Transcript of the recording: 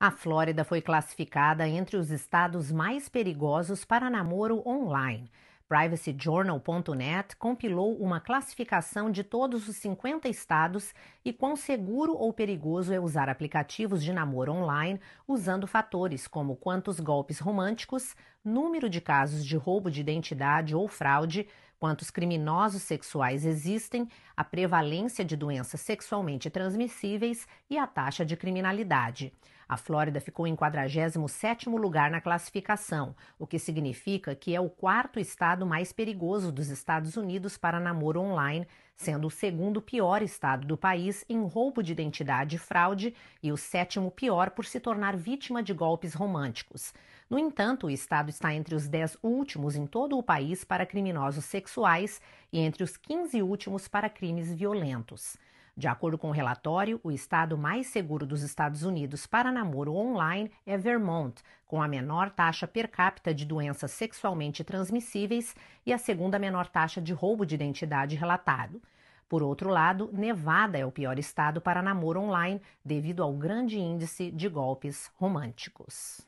A Flórida foi classificada entre os estados mais perigosos para namoro online. PrivacyJournal.net compilou uma classificação de todos os 50 estados e quão seguro ou perigoso é usar aplicativos de namoro online usando fatores como quantos golpes românticos, número de casos de roubo de identidade ou fraude, quantos criminosos sexuais existem, a prevalência de doenças sexualmente transmissíveis e a taxa de criminalidade. A Flórida ficou em 47º lugar na classificação, o que significa que é o quarto estado mais perigoso dos Estados Unidos para namoro online, sendo o segundo pior estado do país em roubo de identidade e fraude e o sétimo pior por se tornar vítima de golpes românticos. No entanto, o estado está entre os dez últimos em todo o país para criminosos sexuais e entre os 15 últimos para crimes violentos. De acordo com o relatório, o estado mais seguro dos Estados Unidos para namoro online é Vermont, com a menor taxa per capita de doenças sexualmente transmissíveis e a segunda menor taxa de roubo de identidade relatado. Por outro lado, Nevada é o pior estado para namoro online devido ao grande índice de golpes românticos.